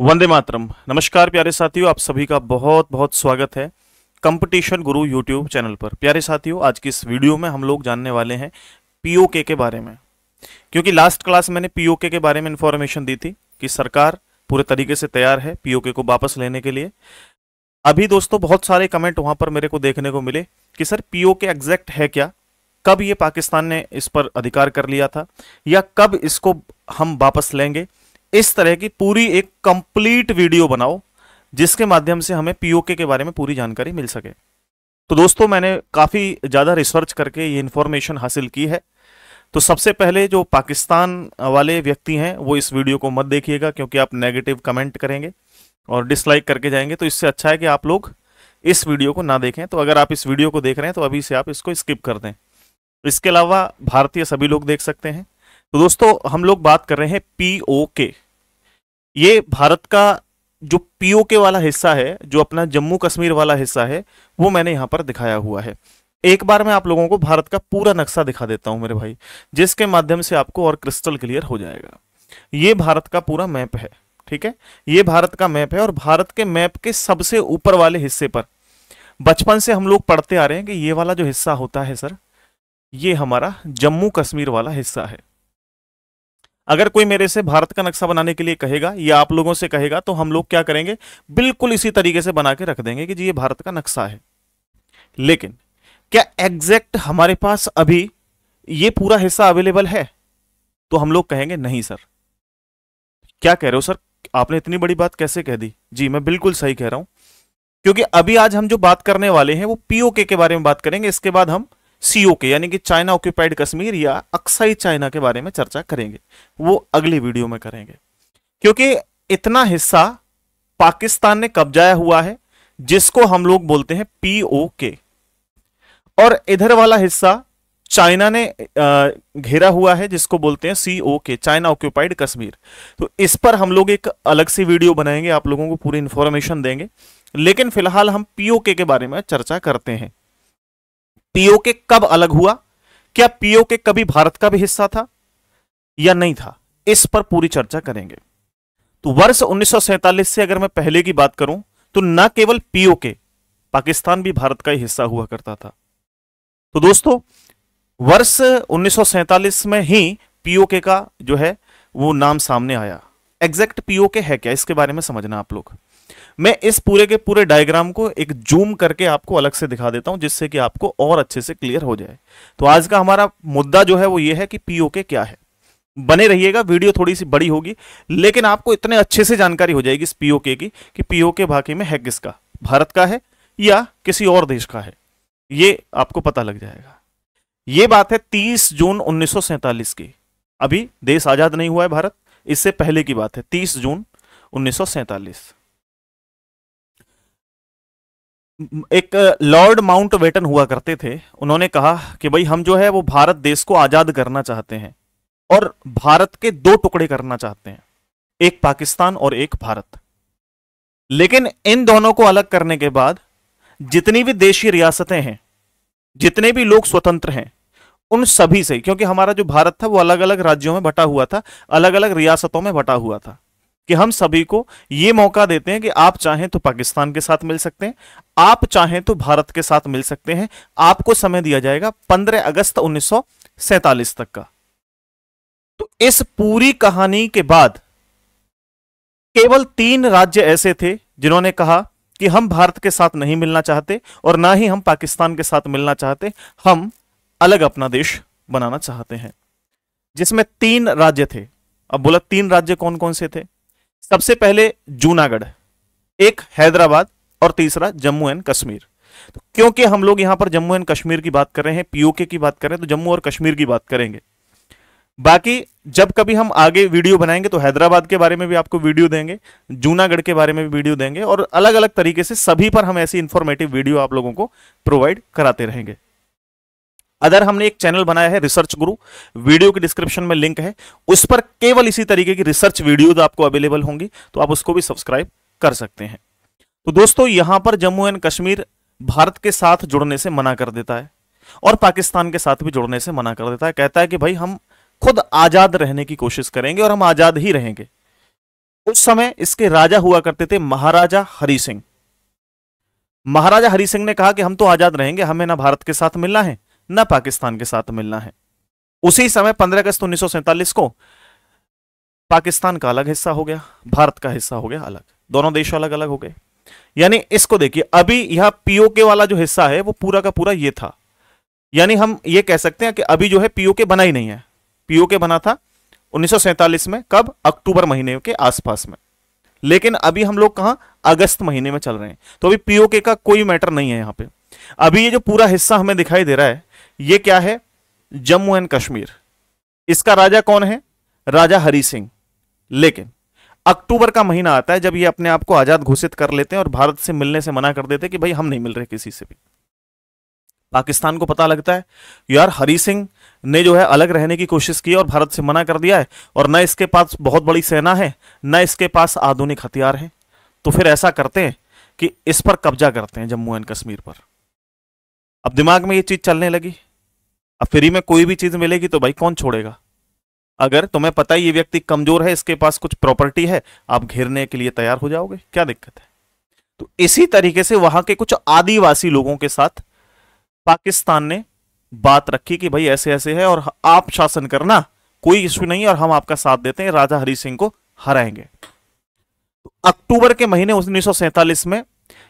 वंदे मातरम नमस्कार प्यारे साथियों आप सभी का बहुत बहुत स्वागत है कंपटीशन गुरु यूट्यूब चैनल पर प्यारे साथियों आज की इस वीडियो में हम लोग जानने वाले हैं पीओके के बारे में क्योंकि लास्ट क्लास मैंने पीओके के बारे में इंफॉर्मेशन दी थी कि सरकार पूरे तरीके से तैयार है पीओके को वापस लेने के लिए अभी दोस्तों बहुत सारे कमेंट वहां पर मेरे को देखने को मिले कि सर पीओके एग्जैक्ट है क्या कब ये पाकिस्तान ने इस पर अधिकार कर लिया था या कब इसको हम वापस लेंगे इस तरह की पूरी एक कंप्लीट वीडियो बनाओ जिसके माध्यम से हमें पीओके के बारे में पूरी जानकारी मिल सके तो दोस्तों मैंने काफ़ी ज़्यादा रिसर्च करके ये इंफॉर्मेशन हासिल की है तो सबसे पहले जो पाकिस्तान वाले व्यक्ति हैं वो इस वीडियो को मत देखिएगा क्योंकि आप नेगेटिव कमेंट करेंगे और डिसलाइक करके जाएंगे तो इससे अच्छा है कि आप लोग इस वीडियो को ना देखें तो अगर आप इस वीडियो को देख रहे हैं तो अभी से आप इसको स्किप कर दें इसके अलावा भारतीय सभी लोग देख सकते हैं तो दोस्तों हम लोग बात कर रहे हैं पीओके के ये भारत का जो पीओके वाला हिस्सा है जो अपना जम्मू कश्मीर वाला हिस्सा है वो मैंने यहाँ पर दिखाया हुआ है एक बार मैं आप लोगों को भारत का पूरा नक्शा दिखा देता हूँ मेरे भाई जिसके माध्यम से आपको और क्रिस्टल क्लियर हो जाएगा ये भारत का पूरा मैप है ठीक है ये भारत का मैप है और भारत के मैप के सबसे ऊपर वाले हिस्से पर बचपन से हम लोग पढ़ते आ रहे हैं कि ये वाला जो हिस्सा होता है सर ये हमारा जम्मू कश्मीर वाला हिस्सा है अगर कोई मेरे से भारत का नक्शा बनाने के लिए कहेगा या आप लोगों से कहेगा तो हम लोग क्या करेंगे बिल्कुल इसी तरीके से बना के रख देंगे कि जी ये भारत का नक्शा है लेकिन क्या एग्जैक्ट हमारे पास अभी ये पूरा हिस्सा अवेलेबल है तो हम लोग कहेंगे नहीं सर क्या कह रहे हो सर आपने इतनी बड़ी बात कैसे कह दी जी मैं बिल्कुल सही कह रहा हूं क्योंकि अभी आज हम जो बात करने वाले हैं वो पीओके के बारे में बात करेंगे इसके बाद हम सीओके यानी कि चाइना ऑक्यूपाइड कश्मीर या अक्साई चाइना के बारे में चर्चा करेंगे वो अगली वीडियो में करेंगे क्योंकि इतना हिस्सा पाकिस्तान ने कब्जाया हुआ है जिसको हम लोग बोलते हैं पीओके और इधर वाला हिस्सा चाइना ने घेरा हुआ है जिसको बोलते हैं सीओ के चाइना ऑक्यूपाइड कश्मीर तो इस पर हम लोग एक अलग से वीडियो बनाएंगे आप लोगों को पूरी इंफॉर्मेशन देंगे लेकिन फिलहाल हम पीओके के बारे में चर्चा करते हैं पीओके कब अलग हुआ क्या पीओके कभी भारत का भी हिस्सा था या नहीं था इस पर पूरी चर्चा करेंगे तो वर्ष उन्नीस से अगर मैं पहले की बात करूं तो न केवल पीओके पाकिस्तान भी भारत का ही हिस्सा हुआ करता था तो दोस्तों वर्ष उन्नीस में ही पीओके का जो है वो नाम सामने आया एग्जैक्ट पीओके है क्या इसके बारे में समझना आप लोग मैं इस पूरे के पूरे डायग्राम को एक जूम करके आपको अलग से दिखा देता हूं जिससे कि आपको और अच्छे से क्लियर हो जाए तो आज का हमारा मुद्दा जो है वो ये है कि पीओके क्या है बने रहिएगा वीडियो थोड़ी सी बड़ी होगी लेकिन आपको इतने अच्छे से जानकारी हो जाएगी इस पीओके की कि पीओके भाके में है किसका भारत का है या किसी और देश का है ये आपको पता लग जाएगा ये बात है 30 जून उन्नीस की अभी देश आजाद नहीं हुआ है भारत इससे पहले की बात है 30 जून उन्नीस एक लॉर्ड माउंट वेटन हुआ करते थे उन्होंने कहा कि भाई हम जो है वो भारत देश को आज़ाद करना चाहते हैं और भारत के दो टुकड़े करना चाहते हैं एक पाकिस्तान और एक भारत लेकिन इन दोनों को अलग करने के बाद जितनी भी देशी रियासतें हैं जितने भी लोग स्वतंत्र हैं उन सभी से क्योंकि हमारा जो भारत था वो अलग अलग राज्यों में बटा हुआ था अलग अलग रियासतों में बटा हुआ था कि हम सभी को ये मौका देते हैं कि आप चाहें तो पाकिस्तान के साथ मिल सकते हैं आप चाहें तो भारत के साथ मिल सकते हैं आपको समय दिया जाएगा 15 अगस्त उन्नीस तक का तो इस पूरी कहानी के बाद केवल तीन राज्य ऐसे थे जिन्होंने कहा कि हम भारत के साथ नहीं मिलना चाहते और ना ही हम पाकिस्तान के साथ मिलना चाहते हम अलग अपना देश बनाना चाहते हैं जिसमें तीन राज्य थे अब बोला तीन राज्य कौन कौन से थे सबसे पहले जूनागढ़ एक हैदराबाद और तीसरा जम्मू एंड कश्मीर तो क्योंकि हम लोग यहां पर जम्मू एंड कश्मीर की बात कर रहे हैं पीओके की बात कर रहे हैं तो जम्मू और कश्मीर की बात करेंगे बाकी जब कभी हम आगे वीडियो बनाएंगे तो हैदराबाद के बारे में भी आपको वीडियो देंगे जूनागढ़ के बारे में भी वीडियो देंगे और अलग अलग तरीके से सभी पर हम ऐसी इंफॉर्मेटिव वीडियो आप लोगों को प्रोवाइड कराते रहेंगे अदर हमने एक चैनल बनाया है रिसर्च गुरु वीडियो की डिस्क्रिप्शन में लिंक है उस पर केवल इसी तरीके की रिसर्च वीडियो आपको अवेलेबल होंगी तो आप उसको भी सब्सक्राइब कर सकते हैं तो दोस्तों यहां पर जम्मू एंड कश्मीर भारत के साथ जुड़ने से मना कर देता है और पाकिस्तान के साथ भी जुड़ने से मना कर देता है कहता है कि भाई हम खुद आजाद रहने की कोशिश करेंगे और हम आजाद ही रहेंगे उस समय इसके राजा हुआ करते थे महाराजा हरि सिंह महाराजा हरि सिंह ने कहा कि हम तो आजाद रहेंगे हमें ना भारत के साथ मिलना है न पाकिस्तान के साथ मिलना है उसी समय 15 अगस्त उन्नीस को पाकिस्तान का अलग हिस्सा हो गया भारत का हिस्सा हो गया अलग दोनों देश अलग अलग हो गए यानी इसको देखिए अभी यह पीओके वाला जो हिस्सा है वो पूरा का पूरा ये था यानी हम ये कह सकते हैं कि अभी जो है पीओके बना ही नहीं है पीओके बना था उन्नीस में कब अक्टूबर महीने के आसपास में लेकिन अभी हम लोग कहा अगस्त महीने में चल रहे हैं तो अभी पीओके का कोई मैटर नहीं है यहां पे अभी ये जो पूरा हिस्सा हमें दिखाई दे रहा है ये क्या है जम्मू एंड कश्मीर इसका राजा कौन है राजा हरी सिंह लेकिन अक्टूबर का महीना आता है जब ये अपने आप को आजाद घोषित कर लेते हैं और भारत से मिलने से मना कर देते हैं कि भाई हम नहीं मिल रहे किसी से भी पाकिस्तान को पता लगता है यार हरी सिंह ने जो है अलग रहने की कोशिश की और भारत से मना कर दिया है और न इसके पास बहुत बड़ी सेना है न इसके पास आधुनिक हथियार है तो फिर ऐसा करते हैं कि इस पर कब्जा करते हैं जम्मू एंड कश्मीर पर अब दिमाग में ये चीज चलने लगी अब फ्री में कोई भी चीज मिलेगी तो भाई कौन छोड़ेगा अगर तुम्हें पता ही ये व्यक्ति कमजोर है इसके पास कुछ प्रॉपर्टी है आप घेरने के लिए तैयार हो जाओगे क्या दिक्कत है तो इसी तरीके से वहां के कुछ आदिवासी लोगों के साथ पाकिस्तान ने बात रखी कि भाई ऐसे ऐसे है और आप शासन करना कोई इश्यू नहीं और हम आपका साथ देते हैं राजा हरि सिंह को हराएंगे तो अक्टूबर के महीने उन्नीस में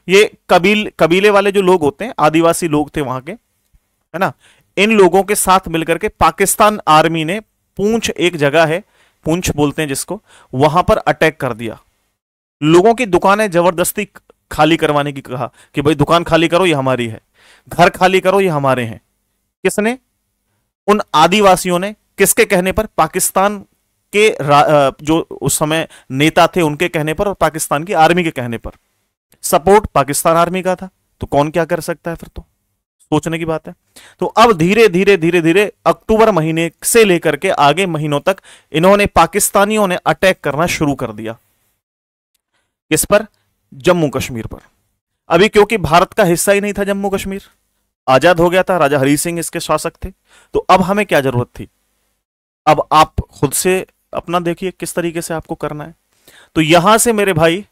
ये कबील कबीले वाले जो लोग होते हैं आदिवासी लोग थे वहां के है ना इन लोगों के साथ मिलकर के पाकिस्तान आर्मी ने पूंछ एक जगह है पूंछ बोलते हैं जिसको वहां पर अटैक कर दिया लोगों की दुकानें जबरदस्ती खाली करवाने की कहा कि भाई दुकान खाली करो ये हमारी है घर खाली करो ये हमारे हैं किसने उन आदिवासियों ने किसके कहने पर पाकिस्तान के जो उस समय नेता थे उनके कहने पर और पाकिस्तान की आर्मी के कहने पर सपोर्ट पाकिस्तान आर्मी का था तो कौन क्या कर सकता है फिर तो सोचने की बात है तो अब धीरे धीरे धीरे धीरे अक्टूबर महीने से लेकर के आगे महीनों तक इन्होंने पाकिस्तानियों ने अटैक करना शुरू कर दिया किस पर जम्मू कश्मीर पर अभी क्योंकि भारत का हिस्सा ही नहीं था जम्मू कश्मीर आजाद हो गया था राजा हरी सिंह इसके शासक थे तो अब हमें क्या जरूरत थी अब आप खुद से अपना देखिए किस तरीके से आपको करना है तो यहां से मेरे भाई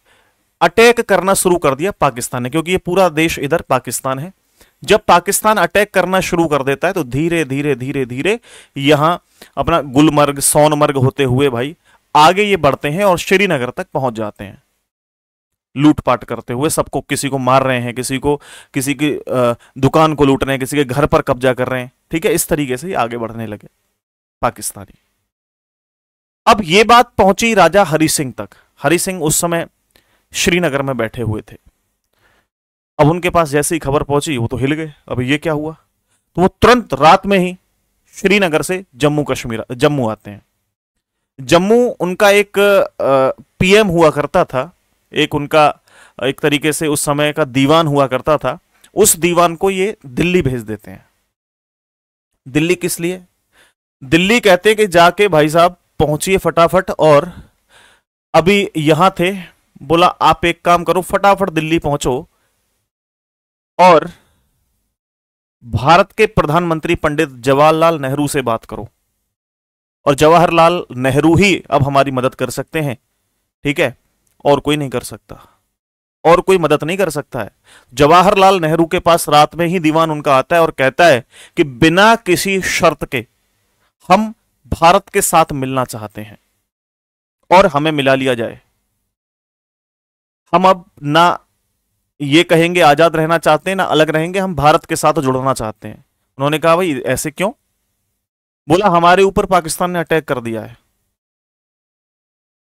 अटैक करना शुरू कर दिया पाकिस्तान ने क्योंकि ये पूरा देश इधर पाकिस्तान है जब पाकिस्तान अटैक करना शुरू कर देता है तो धीरे धीरे धीरे धीरे यहां अपना गुलमर्ग सोनमर्ग होते हुए भाई आगे ये बढ़ते हैं और श्रीनगर तक पहुंच जाते हैं लूटपाट करते हुए सबको किसी को मार रहे हैं किसी को किसी की दुकान को लूट रहे हैं किसी के घर पर कब्जा कर रहे हैं ठीक है इस तरीके से आगे बढ़ने लगे पाकिस्तानी अब ये बात पहुंची राजा हरि सिंह तक हरि सिंह उस समय श्रीनगर में बैठे हुए थे अब उनके पास जैसे ही खबर पहुंची वो तो हिल गए अब ये क्या हुआ तो वो तुरंत रात में ही श्रीनगर से जम्मू कश्मीर जम्मू आते हैं जम्मू उनका एक पीएम हुआ करता था एक उनका एक तरीके से उस समय का दीवान हुआ करता था उस दीवान को ये दिल्ली भेज देते हैं दिल्ली किस लिए दिल्ली कहते हैं कि जाके भाई साहब पहुंचिए फटाफट और अभी यहां थे बोला आप एक काम करो फटाफट दिल्ली पहुंचो और भारत के प्रधानमंत्री पंडित जवाहरलाल नेहरू से बात करो और जवाहरलाल नेहरू ही अब हमारी मदद कर सकते हैं ठीक है और कोई नहीं कर सकता और कोई मदद नहीं कर सकता है जवाहरलाल नेहरू के पास रात में ही दीवान उनका आता है और कहता है कि बिना किसी शर्त के हम भारत के साथ मिलना चाहते हैं और हमें मिला लिया जाए हम अब ना ये कहेंगे आज़ाद रहना चाहते हैं ना अलग रहेंगे हम भारत के साथ जुड़ना चाहते हैं उन्होंने कहा भाई ऐसे क्यों बोला हमारे ऊपर पाकिस्तान ने अटैक कर दिया है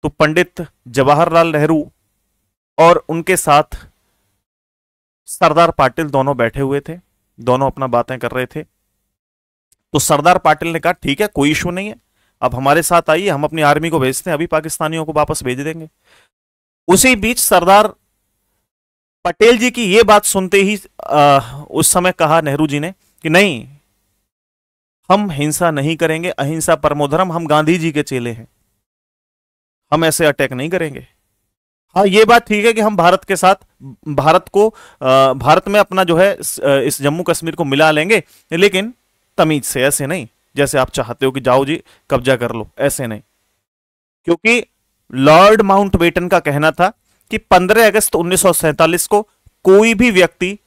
तो पंडित जवाहरलाल नेहरू और उनके साथ सरदार पाटिल दोनों बैठे हुए थे दोनों अपना बातें कर रहे थे तो सरदार पाटिल ने कहा ठीक है कोई इशू नहीं है अब हमारे साथ आइए हम अपनी आर्मी को भेजते हैं अभी पाकिस्तानियों को वापस भेज देंगे उसी बीच सरदार पटेल जी की ये बात सुनते ही आ, उस समय कहा नेहरू जी ने कि नहीं हम हिंसा नहीं करेंगे अहिंसा परमोधर्म हम गांधी जी के चेले हैं हम ऐसे अटैक नहीं करेंगे हाँ ये बात ठीक है कि हम भारत के साथ भारत को आ, भारत में अपना जो है इस जम्मू कश्मीर को मिला लेंगे लेकिन तमीज से ऐसे नहीं जैसे आप चाहते हो कि जाओ जी कब्जा कर लो ऐसे नहीं क्योंकि लॉर्ड माउंटबेटन का कहना था कि 15 अगस्त उन्नीस को कोई भी व्यक्ति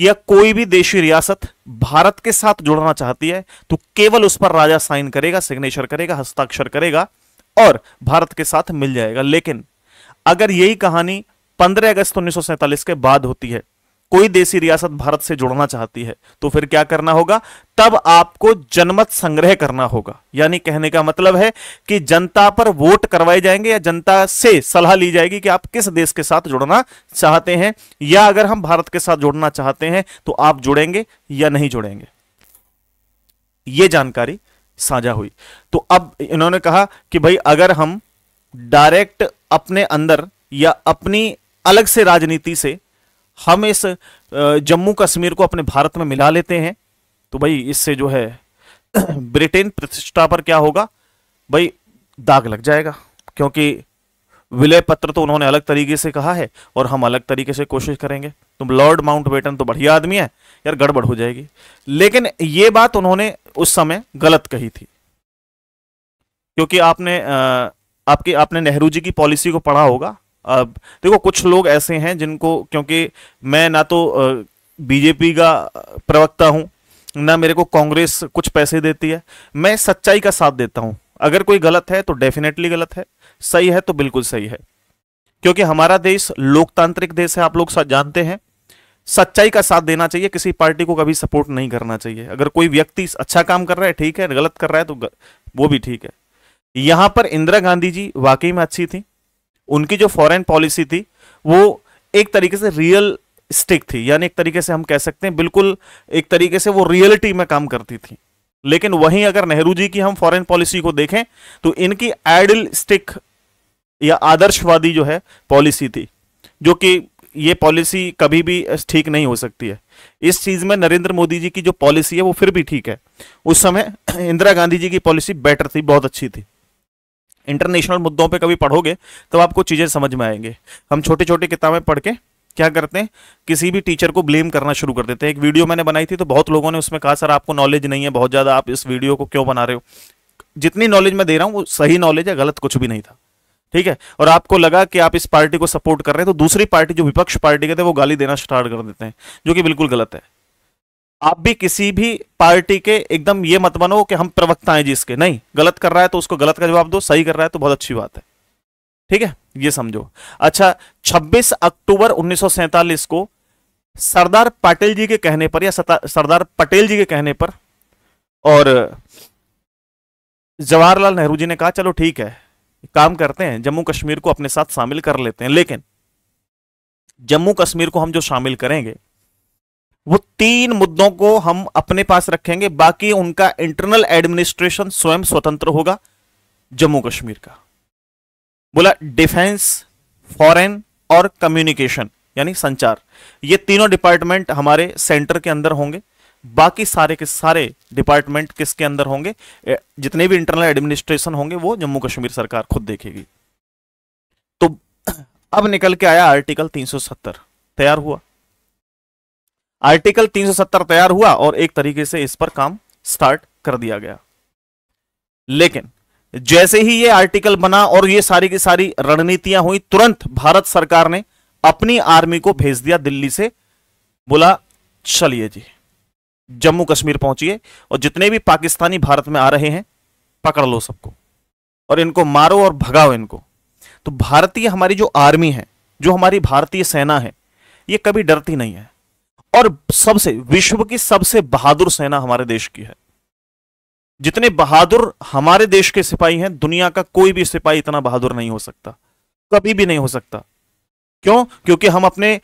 या कोई भी देशी रियासत भारत के साथ जुड़ना चाहती है तो केवल उस पर राजा साइन करेगा सिग्नेचर करेगा हस्ताक्षर करेगा और भारत के साथ मिल जाएगा लेकिन अगर यही कहानी 15 अगस्त उन्नीस के बाद होती है कोई देसी रियासत भारत से जुड़ना चाहती है तो फिर क्या करना होगा तब आपको जनमत संग्रह करना होगा यानी कहने का मतलब है कि जनता पर वोट करवाए जाएंगे या जनता से सलाह ली जाएगी कि आप किस देश के साथ जुड़ना चाहते हैं या अगर हम भारत के साथ जुड़ना चाहते हैं तो आप जुड़ेंगे या नहीं जुड़ेंगे यह जानकारी साझा हुई तो अब इन्होंने कहा कि भाई अगर हम डायरेक्ट अपने अंदर या अपनी अलग से राजनीति से हम इस जम्मू कश्मीर को अपने भारत में मिला लेते हैं तो भाई इससे जो है ब्रिटेन प्रतिष्ठा पर क्या होगा भाई दाग लग जाएगा क्योंकि विलय पत्र तो उन्होंने अलग तरीके से कहा है और हम अलग तरीके से कोशिश करेंगे तुम लॉर्ड माउंट बेटन तो बढ़िया आदमी है यार गड़बड़ हो जाएगी लेकिन ये बात उन्होंने उस समय गलत कही थी क्योंकि आपने आपकी आपके आपने नेहरू जी की पॉलिसी को पढ़ा होगा अब देखो कुछ लोग ऐसे हैं जिनको क्योंकि मैं ना तो बीजेपी का प्रवक्ता हूं ना मेरे को कांग्रेस कुछ पैसे देती है मैं सच्चाई का साथ देता हूं अगर कोई गलत है तो डेफिनेटली गलत है सही है तो बिल्कुल सही है क्योंकि हमारा देश लोकतांत्रिक देश है आप लोग जानते हैं सच्चाई का साथ देना चाहिए किसी पार्टी को कभी सपोर्ट नहीं करना चाहिए अगर कोई व्यक्ति अच्छा काम कर रहा है ठीक है गलत कर रहा है तो वो भी ठीक है यहां पर इंदिरा गांधी जी वाकई में अच्छी थी उनकी जो फॉरेन पॉलिसी थी वो एक तरीके से रियल स्टिक थी यानी एक तरीके से हम कह सकते हैं बिल्कुल एक तरीके से वो रियलिटी में काम करती थी लेकिन वहीं अगर नेहरू जी की हम फॉरेन पॉलिसी को देखें तो इनकी आइडल स्टिक या आदर्शवादी जो है पॉलिसी थी जो कि ये पॉलिसी कभी भी ठीक नहीं हो सकती है इस चीज़ में नरेंद्र मोदी जी की जो पॉलिसी है वो फिर भी ठीक है उस समय इंदिरा गांधी जी की पॉलिसी बेटर थी बहुत अच्छी थी इंटरनेशनल मुद्दों पे कभी पढ़ोगे तो आपको चीज़ें समझ में आएंगे हम छोटी छोटी किताबें पढ़ के क्या करते हैं किसी भी टीचर को ब्लेम करना शुरू कर देते हैं एक वीडियो मैंने बनाई थी तो बहुत लोगों ने उसमें कहा सर आपको नॉलेज नहीं है बहुत ज़्यादा आप इस वीडियो को क्यों बना रहे हो जितनी नॉलेज मैं दे रहा हूँ वो सही नॉलेज है गलत कुछ भी नहीं था ठीक है और आपको लगा कि आप इस पार्टी को सपोर्ट कर रहे हैं तो दूसरी पार्टी जो विपक्ष पार्टी के थे वो गाली देना स्टार्ट कर देते हैं जो कि बिल्कुल गलत है आप भी किसी भी पार्टी के एकदम ये मत बनो कि हम प्रवक्ता हैं जिसके नहीं गलत कर रहा है तो उसको गलत का जवाब दो सही कर रहा है तो बहुत अच्छी बात है ठीक है ये समझो अच्छा 26 अक्टूबर उन्नीस को सरदार पटेल जी के कहने पर या सरदार पटेल जी के कहने पर और जवाहरलाल नेहरू जी ने कहा चलो ठीक है काम करते हैं जम्मू कश्मीर को अपने साथ शामिल कर लेते हैं लेकिन जम्मू कश्मीर को हम जो शामिल करेंगे वो तीन मुद्दों को हम अपने पास रखेंगे बाकी उनका इंटरनल एडमिनिस्ट्रेशन स्वयं स्वतंत्र होगा जम्मू कश्मीर का बोला डिफेंस फॉरेन और कम्युनिकेशन यानी संचार ये तीनों डिपार्टमेंट हमारे सेंटर के अंदर होंगे बाकी सारे के सारे डिपार्टमेंट किसके अंदर होंगे जितने भी इंटरनल एडमिनिस्ट्रेशन होंगे वो जम्मू कश्मीर सरकार खुद देखेगी तो अब निकल के आया आर्टिकल 370 तैयार हुआ आर्टिकल 370 तैयार हुआ और एक तरीके से इस पर काम स्टार्ट कर दिया गया लेकिन जैसे ही ये आर्टिकल बना और ये सारी की सारी रणनीतियां हुई तुरंत भारत सरकार ने अपनी आर्मी को भेज दिया दिल्ली से बोला चलिए जी जम्मू कश्मीर पहुंचिए और जितने भी पाकिस्तानी भारत में आ रहे हैं पकड़ लो सबको और इनको मारो और भगाओ इनको तो भारतीय हमारी जो आर्मी है जो हमारी भारतीय सेना है ये कभी डरती नहीं है और सबसे विश्व की सबसे बहादुर सेना हमारे देश की है जितने बहादुर हमारे देश के सिपाही हैं दुनिया का कोई भी सिपाही इतना बहादुर नहीं हो सकता कभी भी नहीं हो सकता क्यों क्योंकि हम अपने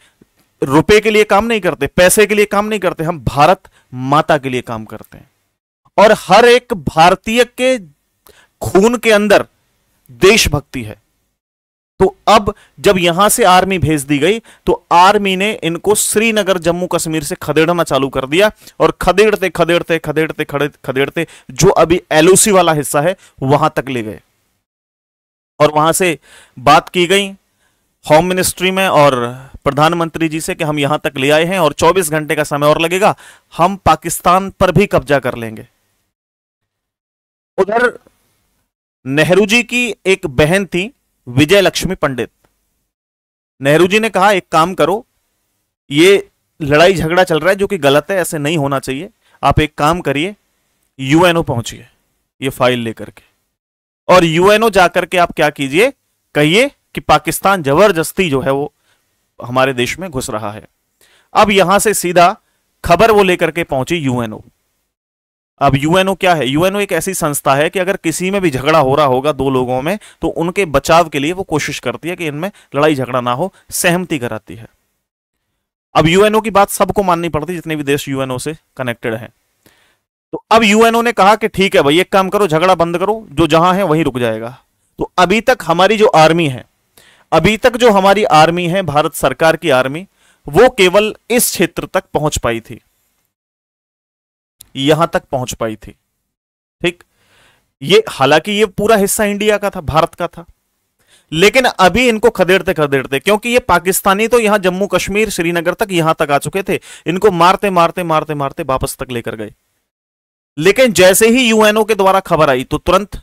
रुपए के लिए काम नहीं करते पैसे के लिए काम नहीं करते हम भारत माता के लिए काम करते हैं और हर एक भारतीय के खून के अंदर देशभक्ति है तो अब जब यहां से आर्मी भेज दी गई तो आर्मी ने इनको श्रीनगर जम्मू कश्मीर से खदेड़ना चालू कर दिया और खदेड़ते खदेड़ते खदेड़ते खदेड़ते जो अभी एलओसी वाला हिस्सा है वहां तक ले गए और वहां से बात की गई होम मिनिस्ट्री में और प्रधानमंत्री जी से कि हम यहां तक ले आए हैं और 24 घंटे का समय और लगेगा हम पाकिस्तान पर भी कब्जा कर लेंगे उधर नेहरू जी की एक बहन थी विजय लक्ष्मी पंडित नेहरू जी ने कहा एक काम करो ये लड़ाई झगड़ा चल रहा है जो कि गलत है ऐसे नहीं होना चाहिए आप एक काम करिए यूएनओ पहुंचिए ये फाइल लेकर के और यूएनओ जाकर के आप क्या कीजिए कहिए कि पाकिस्तान जबरदस्ती जो है वो हमारे देश में घुस रहा है अब यहां से सीधा खबर वो लेकर के पहुंची यूएनओ अब यूएनओ क्या है यूएनओ एक ऐसी संस्था है कि अगर किसी में भी झगड़ा हो रहा होगा दो लोगों में तो उनके बचाव के लिए वो कोशिश करती है कि इनमें लड़ाई झगड़ा ना हो सहमति कराती है अब यूएनओ की बात सबको माननी पड़ती है जितने भी देश यूएनओ से कनेक्टेड हैं तो अब यूएनओ ने कहा कि ठीक है भाई एक काम करो झगड़ा बंद करो जो जहां है वहीं रुक जाएगा तो अभी तक हमारी जो आर्मी है अभी तक जो हमारी आर्मी है भारत सरकार की आर्मी वो केवल इस क्षेत्र तक पहुंच पाई थी यहां तक पहुंच पाई थी ठीक ये हालांकि ये पूरा हिस्सा इंडिया का था भारत का था लेकिन अभी इनको खदेड़ते खदेड़ते क्योंकि ये पाकिस्तानी तो यहां जम्मू कश्मीर श्रीनगर तक यहां तक आ चुके थे इनको मारते मारते मारते मारते वापस तक लेकर गए लेकिन जैसे ही यूएनओ के द्वारा खबर आई तो तुरंत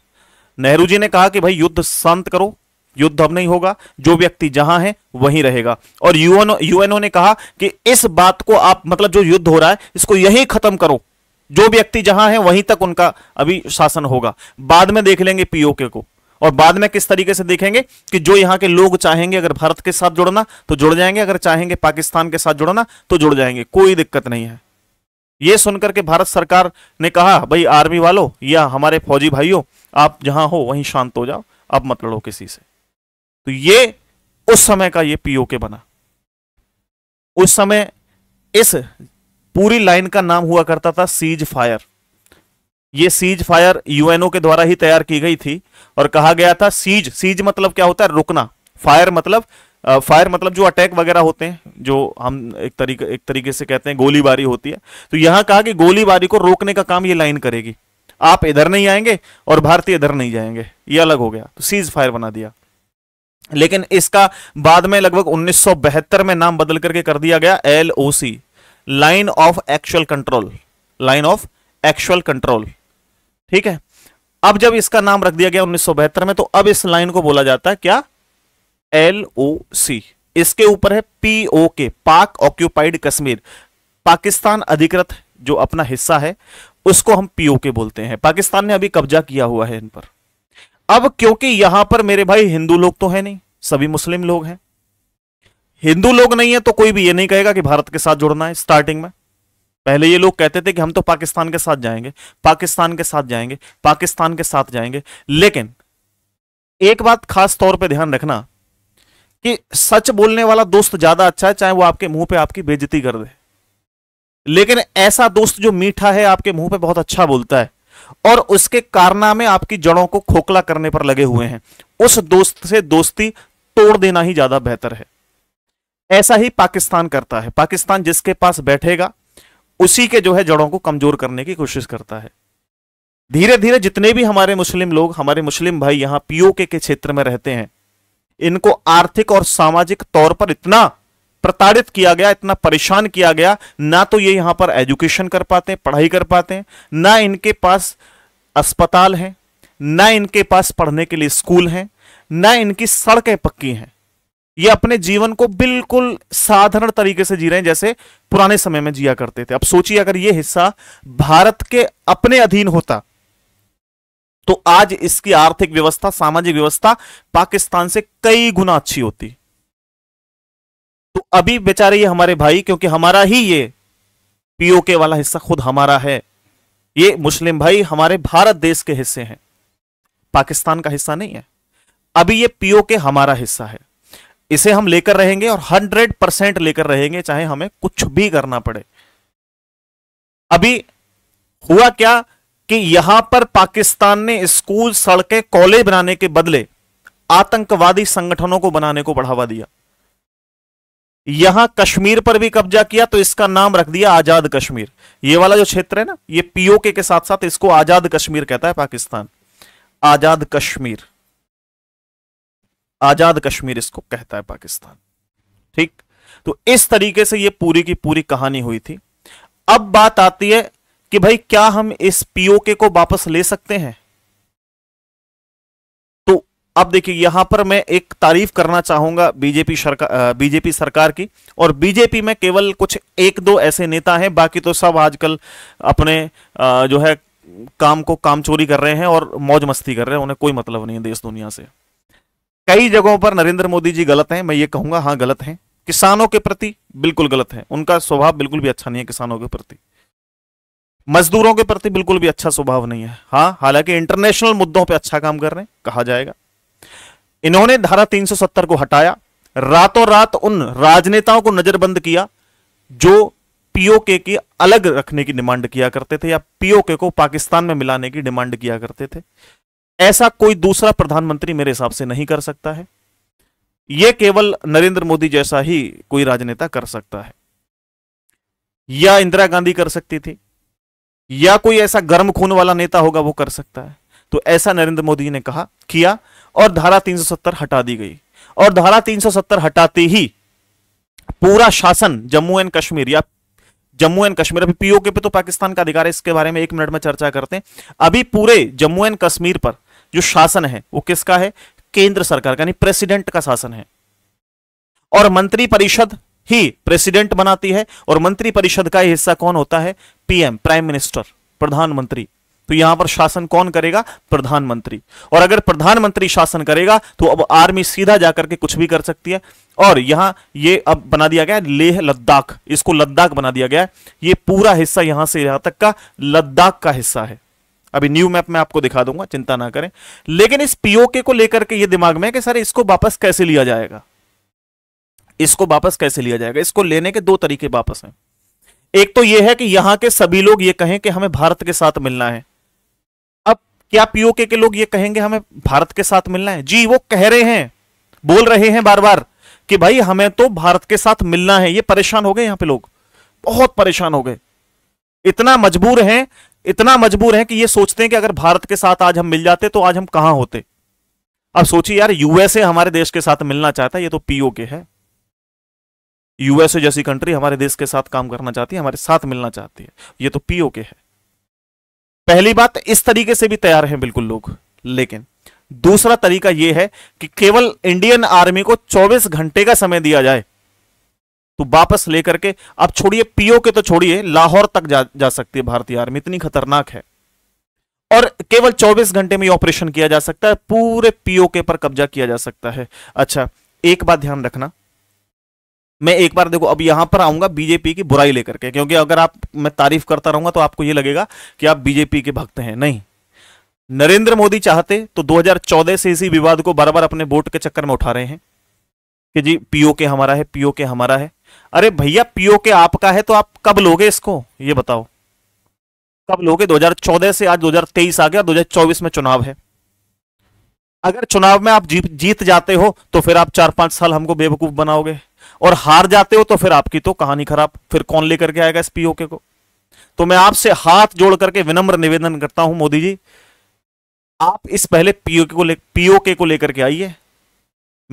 नेहरू जी ने कहा कि भाई युद्ध शांत करो युद्ध अब नहीं होगा जो व्यक्ति जहां है वहीं रहेगा और यूएनओ यूएनओ ने कहा कि इस बात को आप मतलब जो युद्ध हो रहा है इसको यही खत्म करो जो व्यक्ति जहां है वहीं तक उनका अभी शासन होगा बाद में देख लेंगे पीओके को और बाद में किस तरीके से देखेंगे कि जो यहां के लोग चाहेंगे अगर भारत के साथ जुड़ना तो जुड़ जाएंगे अगर चाहेंगे पाकिस्तान के साथ जुड़ना तो जुड़ जाएंगे कोई दिक्कत नहीं है ये सुनकर के भारत सरकार ने कहा भाई आर्मी वालों या हमारे फौजी भाइयों आप जहां हो वहीं शांत हो जाओ अब मत लड़ो किसी से तो ये उस समय का ये पीओके बना उस समय इस पूरी लाइन का नाम हुआ करता था सीज फायर ये सीज फायर यूएनओ के द्वारा ही तैयार की गई थी और कहा गया था सीज सीज मतलब क्या होता है रुकना फायर मतलब फायर मतलब जो अटैक वगैरह होते हैं जो हम एक तरीके एक तरीके से कहते हैं गोलीबारी होती है तो यहां कहा कि गोलीबारी को रोकने का काम ये लाइन करेगी आप इधर नहीं आएंगे और भारतीय इधर नहीं जाएंगे ये अलग हो गया तो सीज फायर बना दिया लेकिन इसका बाद में लगभग 1972 में नाम बदल करके कर दिया गया L O C line of actual control line of actual control ठीक है अब जब इसका नाम रख दिया गया उन्नीस में तो अब इस लाइन को बोला जाता है क्या एल ओ सी इसके ऊपर है पीओ के पाक ऑक्यूपाइड कश्मीर पाकिस्तान अधिकृत जो अपना हिस्सा है उसको हम पीओके बोलते हैं पाकिस्तान ने अभी कब्जा किया हुआ है इन पर अब क्योंकि यहां पर मेरे भाई हिंदू लोग तो है नहीं सभी मुस्लिम लोग हैं हिंदू लोग नहीं है तो कोई भी ये नहीं कहेगा कि भारत के साथ जुड़ना है स्टार्टिंग में पहले ये लोग कहते थे कि हम तो पाकिस्तान के साथ जाएंगे पाकिस्तान के साथ जाएंगे पाकिस्तान के साथ जाएंगे लेकिन एक बात खास तौर पे ध्यान रखना कि सच बोलने वाला दोस्त ज्यादा अच्छा है चाहे वो आपके मुंह पे आपकी बेजती कर दे लेकिन ऐसा दोस्त जो मीठा है आपके मुंह पे बहुत अच्छा बोलता है और उसके कारनामे आपकी जड़ों को खोखला करने पर लगे हुए हैं उस दोस्त से दोस्ती तोड़ देना ही ज्यादा बेहतर है ऐसा ही पाकिस्तान करता है पाकिस्तान जिसके पास बैठेगा उसी के जो है जड़ों को कमजोर करने की कोशिश करता है धीरे धीरे जितने भी हमारे मुस्लिम लोग हमारे मुस्लिम भाई यहां पीओके के क्षेत्र में रहते हैं इनको आर्थिक और सामाजिक तौर पर इतना प्रताड़ित किया गया इतना परेशान किया गया ना तो ये यहां पर एजुकेशन कर पाते हैं पढ़ाई कर पाते हैं ना इनके पास अस्पताल हैं ना इनके पास पढ़ने के लिए स्कूल हैं ना इनकी सड़कें पक्की हैं ये अपने जीवन को बिल्कुल साधारण तरीके से जी रहे हैं जैसे पुराने समय में जिया करते थे अब सोचिए अगर ये हिस्सा भारत के अपने अधीन होता तो आज इसकी आर्थिक व्यवस्था सामाजिक व्यवस्था पाकिस्तान से कई गुना अच्छी होती तो अभी बेचारे ये हमारे भाई क्योंकि हमारा ही ये पीओके वाला हिस्सा खुद हमारा है ये मुस्लिम भाई हमारे भारत देश के हिस्से हैं पाकिस्तान का हिस्सा नहीं है अभी ये पीओके हमारा हिस्सा है इसे हम लेकर रहेंगे और हंड्रेड परसेंट लेकर रहेंगे चाहे हमें कुछ भी करना पड़े अभी हुआ क्या कि यहां पर पाकिस्तान ने स्कूल सड़कें कॉलेज बनाने के बदले आतंकवादी संगठनों को बनाने को बढ़ावा दिया यहां कश्मीर पर भी कब्जा किया तो इसका नाम रख दिया आजाद कश्मीर ये वाला जो क्षेत्र है ना ये पीओके के साथ साथ इसको आजाद कश्मीर कहता है पाकिस्तान आजाद कश्मीर आजाद कश्मीर इसको कहता है पाकिस्तान ठीक तो इस तरीके से ये पूरी की पूरी कहानी हुई थी अब बात आती है कि भाई क्या हम इस पीओके को वापस ले सकते हैं तो अब देखिए यहां पर मैं एक तारीफ करना चाहूंगा बीजेपी सरकार बीजेपी सरकार की और बीजेपी में केवल कुछ एक दो ऐसे नेता हैं बाकी तो सब आजकल अपने जो है काम को काम चोरी कर रहे हैं और मौज मस्ती कर रहे हैं उन्हें कोई मतलब नहीं है देश दुनिया से कई जगहों पर नरेंद्र मोदी जी गलत हैं मैं ये कहूंगा हाँ गलत हैं किसानों के प्रति बिल्कुल गलत है उनका स्वभाव बिल्कुल भी अच्छा नहीं है किसानों के प्रति मजदूरों के प्रति बिल्कुल भी अच्छा स्वभाव नहीं है हाँ हालांकि इंटरनेशनल मुद्दों पर अच्छा काम कर रहे हैं कहा जाएगा इन्होंने धारा तीन को हटाया रातों रात उन राजनेताओं को नजरबंद किया जो पीओके की अलग रखने की डिमांड किया करते थे या पीओके को पाकिस्तान में मिलाने की डिमांड किया करते थे ऐसा कोई दूसरा प्रधानमंत्री मेरे हिसाब से नहीं कर सकता है यह केवल नरेंद्र मोदी जैसा ही कोई राजनेता कर सकता है या इंदिरा गांधी कर सकती थी या कोई ऐसा गर्म खून वाला नेता होगा वो कर सकता है तो ऐसा नरेंद्र मोदी ने कहा किया और धारा 370 हटा दी गई और धारा 370 हटाते ही पूरा शासन जम्मू एंड कश्मीर या जम्मू एंड कश्मीर अभी पीओके पे तो पाकिस्तान का अधिकार है इसके बारे में एक मिनट में चर्चा करते हैं अभी पूरे जम्मू एंड कश्मीर पर जो शासन है वो किसका है केंद्र सरकार का यानी प्रेसिडेंट का शासन है और मंत्री परिषद ही प्रेसिडेंट बनाती है और मंत्रिपरिषद का हिस्सा कौन होता है पीएम प्राइम मिनिस्टर प्रधानमंत्री तो यहां पर शासन कौन करेगा प्रधानमंत्री और अगर प्रधानमंत्री शासन करेगा तो अब आर्मी सीधा जाकर के कुछ भी कर सकती है और यहां ये अब बना दिया गया है लेह लद्दाख इसको लद्दाख बना दिया गया है ये पूरा हिस्सा यहां से यहां तक का लद्दाख का हिस्सा है अभी न्यू मैप में आपको दिखा दूंगा चिंता ना करें लेकिन इस पीओके को लेकर के ये दिमाग में है कि सर इसको वापस कैसे लिया जाएगा इसको वापस कैसे लिया जाएगा इसको लेने के दो तरीके वापस हैं एक तो यह है कि यहां के सभी लोग ये कहें कि हमें भारत के साथ मिलना है अब क्या पीओके के लोग ये कहेंगे हमें भारत के साथ मिलना है जी वो कह रहे हैं बोल रहे हैं बार बार कि भाई हमें तो भारत के साथ मिलना है ये परेशान हो गए यहां पे लोग बहुत परेशान हो गए इतना मजबूर हैं इतना मजबूर है कि ये सोचते हैं कि अगर भारत के साथ आज हम मिल जाते तो आज हम कहां होते अब सोचिए यार यूएसए हमारे देश के साथ मिलना चाहता है ये तो पीओ के है यूएसए जैसी कंट्री हमारे देश के साथ काम करना चाहती है हमारे साथ मिलना चाहती है ये तो पीओ के है पहली बात इस तरीके से भी तैयार है बिल्कुल लोग लेकिन दूसरा तरीका यह है कि केवल इंडियन आर्मी को 24 घंटे का समय दिया जाए तो वापस लेकर के अब छोड़िए पीओ के तो छोड़िए लाहौर तक जा, जा सकती है भारतीय आर्मी इतनी खतरनाक है और केवल 24 घंटे में ऑपरेशन किया जा सकता है पूरे पीओके पर कब्जा किया जा सकता है अच्छा एक बात ध्यान रखना मैं एक बार देखो अब यहां पर आऊंगा बीजेपी की बुराई लेकर के क्योंकि अगर आप मैं तारीफ करता रहूंगा तो आपको यह लगेगा कि आप बीजेपी के भक्त हैं नहीं नरेंद्र मोदी चाहते तो 2014 से इसी विवाद को बार बार अपने वोट के चक्कर में उठा रहे हैं कि जी पीओ के हमारा है पीओ के हमारा है अरे भैया पीओ के आपका है तो आप कब लोगे इसको ये बताओ कब लोगे 2014 से आज 2023 आ गया 2024 में चुनाव है अगर चुनाव में आप जीत जीत जाते हो तो फिर आप चार पांच साल हमको बेवकूफ बनाओगे और हार जाते हो तो फिर आपकी तो कहानी खराब फिर कौन लेकर के आएगा इस पीओके को तो मैं आपसे हाथ जोड़ करके विनम्र निवेदन करता हूं मोदी जी आप इस पहले पीओके को ले पीओके को लेकर के आइए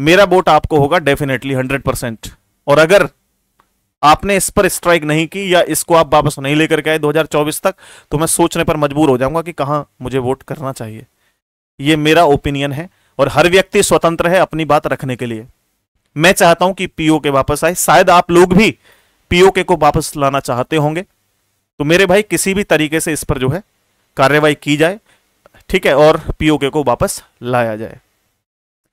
मेरा वोट आपको होगा डेफिनेटली हंड्रेड परसेंट और अगर आपने इस पर स्ट्राइक नहीं की या इसको आप वापस नहीं लेकर के आए 2024 तक तो मैं सोचने पर मजबूर हो जाऊंगा कि कहां मुझे वोट करना चाहिए ये मेरा ओपिनियन है और हर व्यक्ति स्वतंत्र है अपनी बात रखने के लिए मैं चाहता हूं कि पीओ के वापस आए शायद आप लोग भी पीओ के को वापस लाना चाहते होंगे तो मेरे भाई किसी भी तरीके से इस पर जो है कार्रवाई की जाए ठीक है और पीओके को वापस लाया जाए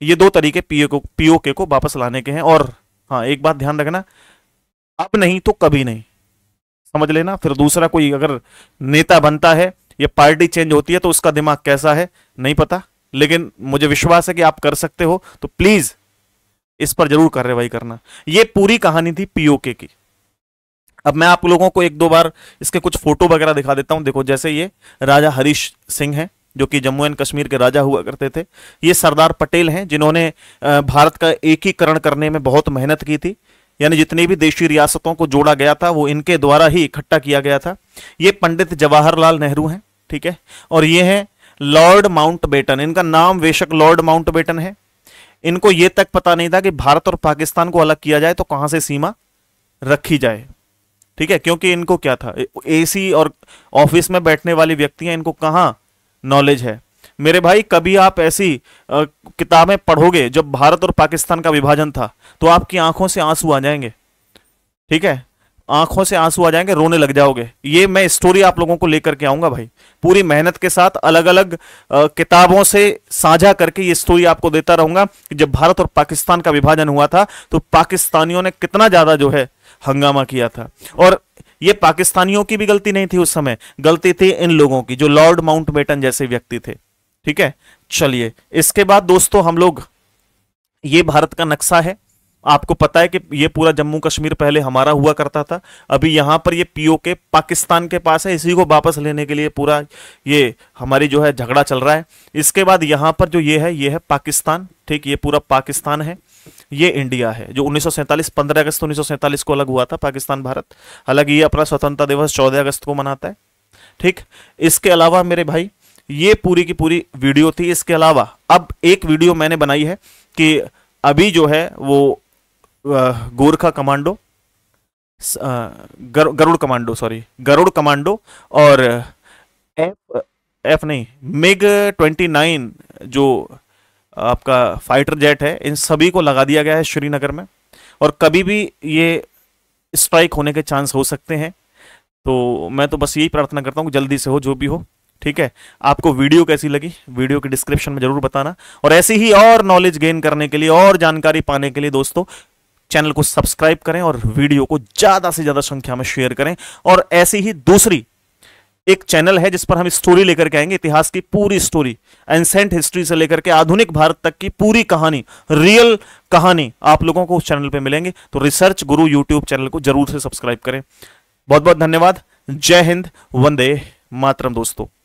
ये दो तरीके पीओ को पीओके को वापस लाने के हैं और हाँ एक बात ध्यान रखना अब नहीं तो कभी नहीं समझ लेना फिर दूसरा कोई अगर नेता बनता है या पार्टी चेंज होती है तो उसका दिमाग कैसा है नहीं पता लेकिन मुझे विश्वास है कि आप कर सकते हो तो प्लीज इस पर जरूर कार्रवाई करना ये पूरी कहानी थी पीओके की अब मैं आप लोगों को एक दो बार इसके कुछ फोटो वगैरह दिखा देता हूं देखो जैसे ये राजा हरीश सिंह है जो कि जम्मू एंड कश्मीर के राजा हुआ करते थे ये सरदार पटेल हैं जिन्होंने भारत का एकीकरण करने में बहुत मेहनत की थी यानी जितनी भी देशी रियासतों को जोड़ा गया था वो इनके द्वारा ही इकट्ठा किया गया था ये पंडित जवाहरलाल नेहरू हैं ठीक है और ये हैं लॉर्ड माउंट बेटन इनका नाम बेशक लॉर्ड माउंट बेटन है इनको ये तक पता नहीं था कि भारत और पाकिस्तान को अलग किया जाए तो कहाँ से सीमा रखी जाए ठीक है क्योंकि इनको क्या था एसी और ऑफिस में बैठने वाली व्यक्तियां इनको कहाँ नॉलेज है मेरे भाई कभी आप ऐसी किताबें पढ़ोगे जब भारत और पाकिस्तान का विभाजन था तो आपकी आंखों से आंसू आ जाएंगे ठीक है आंखों से आंसू आ जाएंगे रोने लग जाओगे ये मैं स्टोरी आप लोगों को लेकर के आऊंगा भाई पूरी मेहनत के साथ अलग अलग किताबों से साझा करके ये स्टोरी आपको देता रहूंगा कि जब भारत और पाकिस्तान का विभाजन हुआ था तो पाकिस्तानियों ने कितना ज़्यादा जो है हंगामा किया था और ये पाकिस्तानियों की भी गलती नहीं थी उस समय गलती थी इन लोगों की जो लॉर्ड माउंटबेटन जैसे व्यक्ति थे ठीक है चलिए इसके बाद दोस्तों हम लोग ये भारत का नक्शा है आपको पता है कि ये पूरा जम्मू कश्मीर पहले हमारा हुआ करता था अभी यहां पर ये पीओके पाकिस्तान के पास है इसी को वापस लेने के लिए पूरा ये हमारी जो है झगड़ा चल रहा है इसके बाद यहां पर जो ये है ये है पाकिस्तान ठीक ये पूरा पाकिस्तान है ये इंडिया है जो 1947 15 अगस्त 1947 को अलग हुआ था पाकिस्तान भारत हालांकि ये अपना स्वतंत्रता दिवस 14 अगस्त को मनाता है ठीक इसके अलावा मेरे भाई ये पूरी की पूरी वीडियो थी इसके अलावा अब एक वीडियो मैंने बनाई है कि अभी जो है वो गोरखा कमांडो गर, Garud commando sorry Garud commando और एफ एफ नहीं मिग ट्वेंटी जो आपका फाइटर जेट है इन सभी को लगा दिया गया है श्रीनगर में और कभी भी ये स्ट्राइक होने के चांस हो सकते हैं तो मैं तो बस यही प्रार्थना करता हूँ जल्दी से हो जो भी हो ठीक है आपको वीडियो कैसी लगी वीडियो के डिस्क्रिप्शन में जरूर बताना और ऐसी ही और नॉलेज गेन करने के लिए और जानकारी पाने के लिए दोस्तों चैनल को सब्सक्राइब करें और वीडियो को ज़्यादा से ज़्यादा संख्या में शेयर करें और ऐसी ही दूसरी एक चैनल है जिस पर हम स्टोरी लेकर के आएंगे इतिहास की पूरी स्टोरी एंसेंट हिस्ट्री से लेकर के आधुनिक भारत तक की पूरी कहानी रियल कहानी आप लोगों को उस चैनल पर मिलेंगे तो रिसर्च गुरु यूट्यूब चैनल को जरूर से सब्सक्राइब करें बहुत बहुत धन्यवाद जय हिंद वंदे मातरम दोस्तों